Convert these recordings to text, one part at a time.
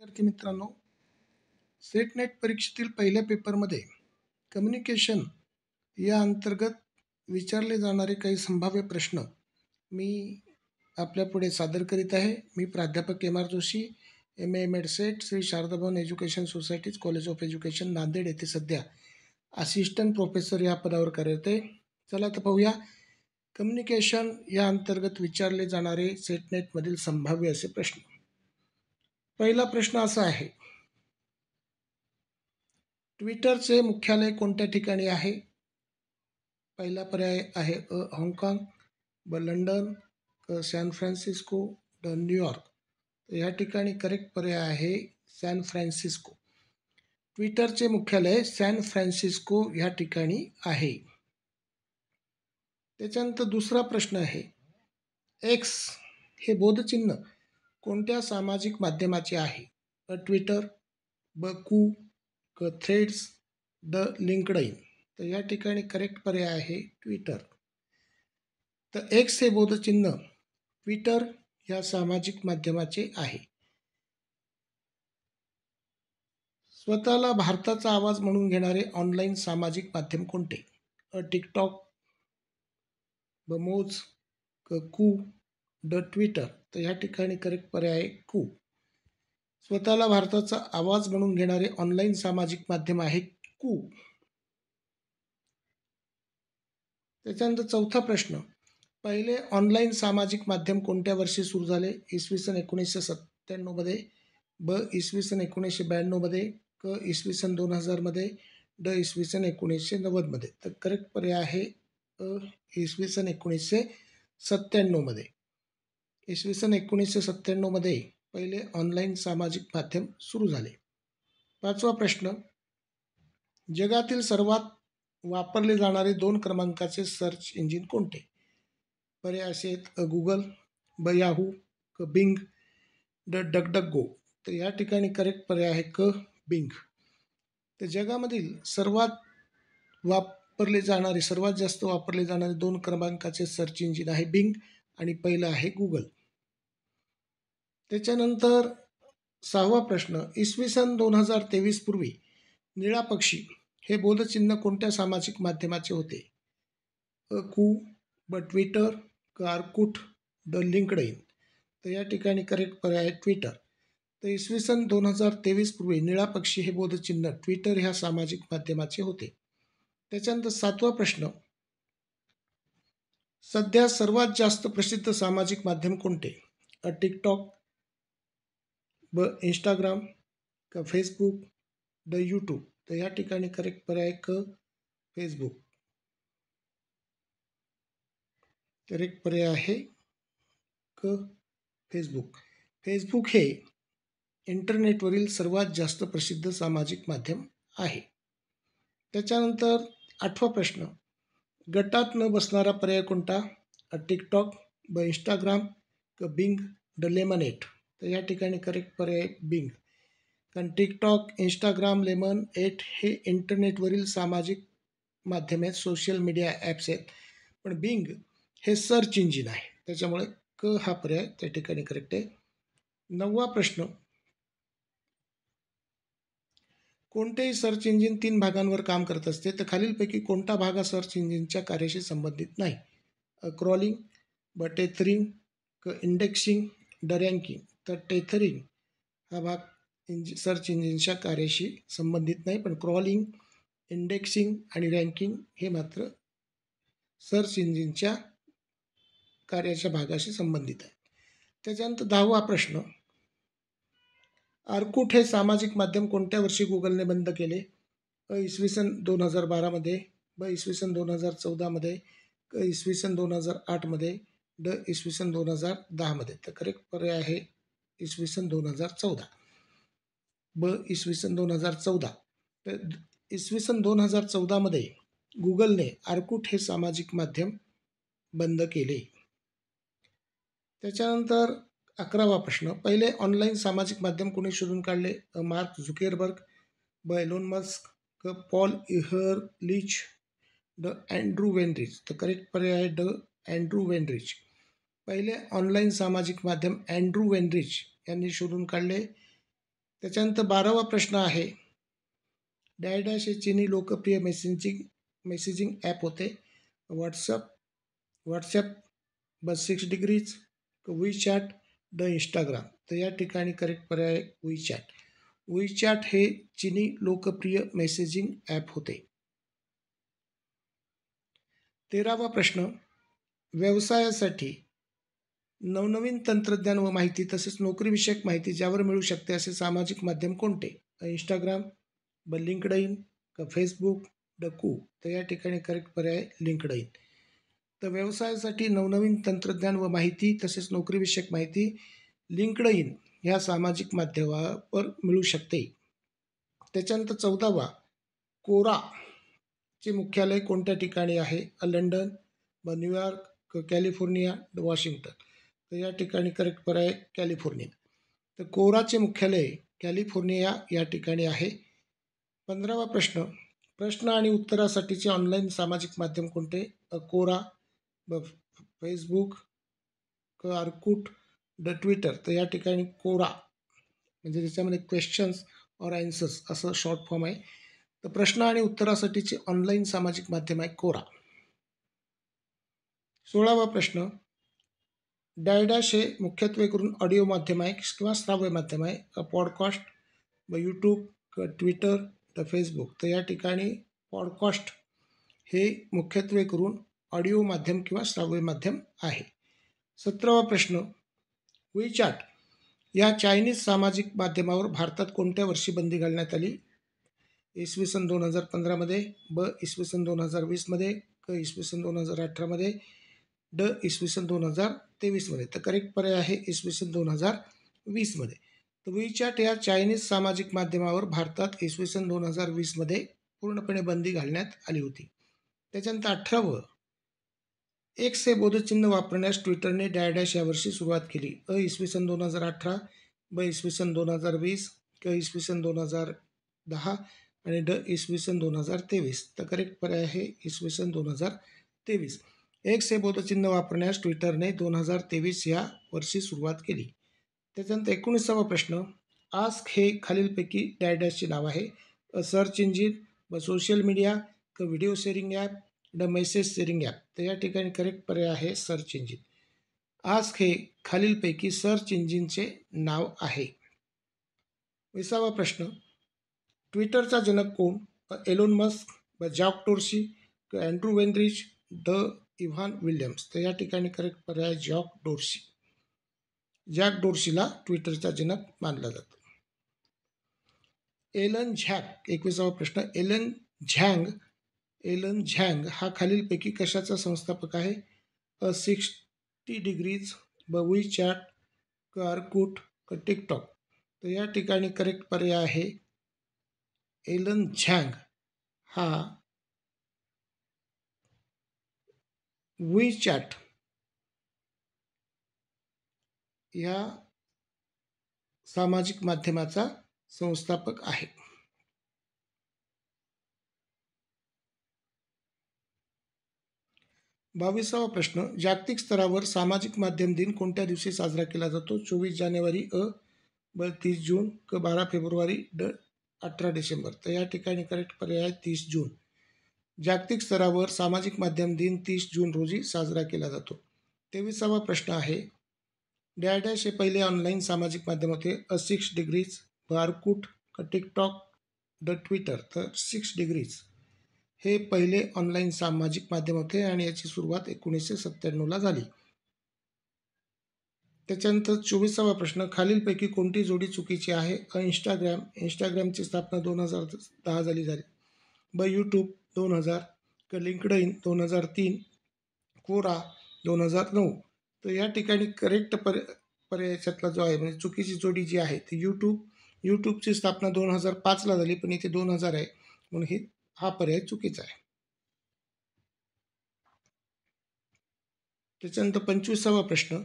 विद्यार्थी मित्रांनो सेटनेट परीक्षेतील पहिल्या पेपरमध्ये कम्युनिकेशन या अंतर्गत विचारले जाणारे काही संभाव्य प्रश्न मी आपल्यापुढे सादर करीत आहे मी प्राध्यापक M R Joshi M M Ed SET Shri Sharadabhavan education society's college of education Nanded येथे सध्या असिस्टंट प्रोफेसर या पदावर कार्यरत आहे चला तर पाहूया कम्युनिकेशन या अंतर्गत विचारले जाणारे सेटनेटमधील संभाव्य असे प्रश्न पहिला प्रश्न असा आहे ट्विटरचे मुख्यालय कोणत्या ठिकाणी आहे पहिला पर्याय आहे अ हाँगकाँग ब लंडन क सॅन फ्रान्सिस्को ड न्यूयॉर्क या ठिकाणी करेक्ट पर्याय आहे सॅन फ्रान्सिस्को ट्विटरचे मुख्यालय सॅन फ्रान्सिस्को ह्या ठिकाणी आहे त्याच्यानंतर दुसरा प्रश्न आहे एक्स हे बोधचिन्ह कोणत्या सामाजिक माध्यमाचे आहे अ ट्विटर ब क थ्रेड्स द लिंकडईन तर या ठिकाणी करेक्ट पर्याय आहे ट्विटर तर एक्स हे बोधचिन्ह ट्विटर या सामाजिक माध्यमाचे आहे स्वतःला भारताचा आवाज म्हणून घेणारे ऑनलाईन सामाजिक माध्यम कोणते अ टिकटॉक ब मोज क कू द ट्विटर तर या ठिकाणी करेक्ट पर्याय आहे कू स्वतःला भारताचा आवाज म्हणून घेणारे ऑनलाईन सामाजिक माध्यम आहे कू त्याच्यानंतर चौथा प्रश्न पहिले ऑनलाईन सामाजिक माध्यम कोणत्या वर्षी सुरू झाले इसवी सन एकोणीसशे सत्त्याण्णवमध्ये ब इसवी सन एकोणीसशे ब्याण्णवमध्ये क इसवी सन दोन हजारमध्ये ड इसवी सन एकोणीसशे नव्वदमध्ये तर करेक्ट पर्याय आहे अ इसवी सन एकोणीसशे सत्त्याण्णवमध्ये इसवी सन एकोणीसशे सत्त्याण्णवमध्ये पहिले ऑनलाईन सामाजिक माध्यम सुरू झाले पाचवा प्रश्न जगातील सर्वात वापरले जाणारे दोन क्रमांकाचे सर्च इंजिन कोणते पर्याय असे आहेत गुगल ब याहू क बिंग ड डग गो तर या ठिकाणी करेक्ट पर्याय आहे क बिंग तर जगामधील सर्वात वापरले जाणारे सर्वात जास्त वापरले जाणारे दोन क्रमांकाचे सर्च इंजिन आहे बिंग आणि पहिलं आहे गुगल त्याच्यानंतर सहावा प्रश्न इसवी सन दोन हजार तेवीस पूर्वी निळा पक्षी हे बोधचिन्ह कोणत्या सामाजिक माध्यमाचे होते अ कु ब ट्विटर क आरकुट द लिंकडईन तर या ठिकाणी करेक्ट पर्याय ट्विटर तर इसवी सन दोन हजार तेवीस पूर्वी निळा पक्षी हे बोधचिन्ह ट्विटर ह्या सामाजिक माध्यमाचे होते त्याच्यानंतर सातवा प्रश्न सध्या सर्वात जास्त प्रसिद्ध सामाजिक माध्यम कोणते अ टिकटॉक ब इंस्टाग्राम का फेसबुक द यूट्यूब तर या ठिकाणी करेक्ट पर्याय क फेसबुक करेक्ट पर्याय आहे क फेसबुक फेसबुक हे इंटरनेटवरील सर्वात जास्त प्रसिद्ध सामाजिक माध्यम आहे त्याच्यानंतर आठवा प्रश्न गटात न बसणारा पर्याय कोणता टिकटॉक ब इंस्टाग्राम क बिंग द लेमनेट तर या ठिकाणी करेक्ट पर्याय बिंग कारण टिकटॉक इंस्टाग्राम लेमन एट हे इंटरनेटवरील सामाजिक माध्यम आहेत सोशल मीडिया ॲप्स आहेत पण बिंग हे सर्च इंजिन आहे त्याच्यामुळे क हा पर्याय त्या ठिकाणी करेक्ट आहे नववा प्रश्न कोणतेही सर्च इंजिन तीन भागांवर काम करत असते तर खालीलपैकी कोणता भाग हा सर्च इंजिनच्या कार्याशी संबंधित नाही क्रॉलिंग बटेथरिंग क इंडेक्सिंग डरँकिंग तर टेथरिंग हा भाग इंज सर्च इंजिनच्या कार्याशी संबंधित नाही पण क्रॉलिंग इंडेक्सिंग आणि रँकिंग हे मात्र सर्च इंजिनच्या कार्याच्या भागाशी संबंधित आहे त्याच्यानंतर दहावा प्रश्न आर्कूट हे सामाजिक माध्यम कोणत्या वर्षी गुगलने बंद केले इसवी सन दोन हजार बारामध्ये ब इसवी सन दोन हजार चौदामध्ये क इसवी सन दोन हजार आठमध्ये ड इसवी सन दोन हजार दहामध्ये तर करेक्ट पर्याय आहे इसवी सन दोन हजार चौदा ब इसवी सन दोन हजार चौदा तर इसवी सन दोन हजार चौदामध्ये गुगलने आर्कूट हे सामाजिक माध्यम बंद केले त्याच्यानंतर अकरावा प्रश्न पहिले ऑनलाईन सामाजिक माध्यम कोणी शोधून काढले मार्क झुकेरबर्ग ब एलोन मस्क क पॉल इहर लिच द अँड्रू वेनरिच द करेक्ट पर्याय ड अँड्रू वेनरिच पहिले ऑनलाईन सामाजिक माध्यम अँड्रू वेनरिच यांनी शोधून काढले त्याच्यानंतर बारावा प्रश्न आहे डॅडॅश हे चिनी लोकप्रिय मेसेजिंग मेसेजिंग ॲप होते व्हॉट्सअप व्हॉट्सॲप बस सिक्स डिग्रीज वी चॅट द इंस्टाग्राम तर या ठिकाणी करेक्ट पर्याय वी चॅट वी चॅट हे चिनी लोकप्रिय मेसेजिंग ॲप होते तेरावा प्रश्न व्यवसायासाठी नवनवीन तंत्रज्ञान व माहिती तसेच नोकरीविषयक माहिती ज्यावर मिळू शकते असे सामाजिक माध्यम कोणते इंस्टाग्राम ब लिंकडईन का फेसबुक डकू तर या ठिकाणी करेक्ट पर्याय लिंकडईन तर व्यवसायासाठी नवनवीन तंत्रज्ञान व माहिती तसेच नोकरीविषयक माहिती लिंकडईन ह्या सामाजिक माध्यमावर मिळू शकते त्याच्यानंतर चौदावा कोरा चे मुख्यालय कोणत्या ठिकाणी आहे लंडन ब न्यूयॉर्क कॅलिफोर्निया वॉशिंग्टन तर या ठिकाणी करेक्ट पर्याय आहे कॅलिफोर्निया तर कोराचे मुख्यालय कॅलिफोर्निया या ठिकाणी आहे पंधरावा प्रश्न प्रश्न आणि उत्तरासाठीचे ऑनलाईन सामाजिक माध्यम कोणते अकोरा ब फेसबुक आरकूट द ट्विटर तर या ठिकाणी कोरा म्हणजे त्याच्यामध्ये क्वेश्चन्स और ॲन्सर्स असं शॉर्ट फॉर्म आहे तर प्रश्न आणि उत्तरासाठीचे ऑनलाईन सामाजिक माध्यम आहे कोरा सोळावा प्रश्न डॅडॅश हे मुख्यत्वे करून ऑडिओ माध्यम आहे किंवा श्राव्य माध्यम आहे पॉडकास्ट व यूट्यूब ट्विटर तर फेसबुक तर या ठिकाणी पॉडकास्ट हे मुख्यत्वे करून ऑडिओ माध्यम किंवा श्राव्य माध्यम आहे सतरावा प्रश्न विचार या चायनीज सामाजिक माध्यमावर भारतात कोणत्या वर्षी बंदी घालण्यात आली इसवी सन दोन हजार पंधरामध्ये ब इसवी सन दोन हजार वीसमध्ये क इसवी सन दोन हजार अठरामध्ये ड इसवी सन दोन हजार तेवीसमध्ये तर करेक्ट पर्याय आहे इसवी सन दोन हजार वीसमध्ये तर वीचॅट या चायनीज सामाजिक माध्यमावर भारतात इसवी सन दोन हजार वीसमध्ये पूर्णपणे बंदी घालण्यात आली होती त्याच्यानंतर अठरावं एक से बोधचिन्ह वापरण्यास ट्विटरने डॅडॅश यावर्षी सुरुवात केली अ इसवी सन दोन हजार अठरा ब इसवी सन दोन हजार वीस क इसवी सन दोन हजार दहा आणि ड इसवी सन दोन हजार तेवीस तर करेक्ट पर्याय आहे इसवी सन दोन हजार तेवीस एक्स हे बोधचिन्ह वापरण्यास ट्विटरने दोन हजार तेवीस या वर्षी सुरुवात केली त्याच्यानंतर एकोणीसावा प्रश्न आस्क हे खालीलपैकी डॅडॅशचे नाव आहे सर्च इंजिन व सोशल मीडिया क व्हिडिओ शेअरिंग ॲप द मेसेज शेअरिंग ॲप तर या ठिकाणी करेक्ट पर्याय आहे सर्च इंजिन आस्क हे खालीलपैकी सर्च इंजिनचे नाव आहे विसावा प्रश्न ट्विटरचा जनक कोण एलोन मस्क व जॉक टोर्सी अँड्रू वेंद्रिज द इव्हान विल्यम्स तर या ठिकाणी करेक्ट पर्याय जॉक डोर्सी जॅक डोर्सीला ट्विटरचा जनक मानला जातो एलन झॅक एकविसावा प्रश्न एलन झँग एलन झँग हा खालीलपैकी कशाचा संस्थापक आहे अ सिक्स्टी डिग्रीज बवुई चॅट कारकूट टिकटॉक तर या ठिकाणी करेक्ट पर्याय आहे एलन झँग हा चॅट या सामाजिक माध्यमाचा संस्थापक आहे बावीसावा प्रश्न जागतिक स्तरावर सामाजिक माध्यम दिन कोणत्या दिवशी साजरा केला जातो चोवीस जानेवारी अ बत्तीस जून क बारा फेब्रुवारी ड अठरा डिसेंबर तर या ठिकाणी करेक्ट पर्याय तीस जून जागतिक स्तरावर सामाजिक माध्यम दिन तीस जून रोजी साजरा केला जातो तेवीसावा प्रश्न आहे डॅश डॅश हे पहिले ऑनलाईन सामाजिक माध्यम होते अ सिक्स डिग्रीज बारकूट टिकटॉक द ट्विटर तर सिक्स डिग्रीज हे पहिले ऑनलाईन सामाजिक माध्यम होते आणि याची सुरुवात एकोणीसशे सत्त्याण्णवला झाली त्याच्यानंतर चोवीसावा प्रश्न खालीलपैकी कोणती जोडी चुकीची आहे अ इंस्टाग्राम इंस्टाग्रामची स्थापना दोन हजार दहा झाली झाली ब यूट्यूब दोन हजार क इन दोन हजार तीन कोरा दोन हजार नऊ तर या ठिकाणी करेक्ट पर पर्यायाच्यातला जो आहे म्हणजे चुकीची जोडी जी आहे ती यूट्यूब यूट्यूबची स्थापना दोन हजार पाचला झाली पण इथे दोन हजार आहे म्हणून हे हा पर्याय चुकीचा आहे त्याच्यानंतर पंचवीसावा प्रश्न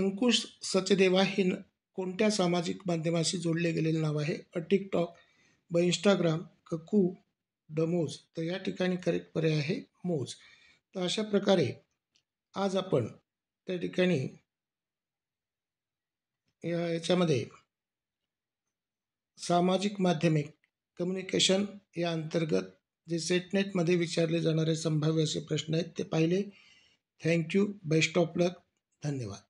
अंकुश सचदेवा हे कोणत्या सामाजिक माध्यमाशी जोडले गेलेले नाव आहे अ टिकटॉक ब इंस्टाग्राम कू डमोज तर या ठिकाणी करेक्ट पर्याय आहे मोज तर अशा प्रकारे आज आपण त्या ठिकाणी या याच्यामध्ये सामाजिक माध्यमिक कम्युनिकेशन या अंतर्गत जे सेटनेटमध्ये विचारले जाणारे संभाव्य असे प्रश्न आहेत ते पाहिले थँक्यू बेस्ट ऑफ लक धन्यवाद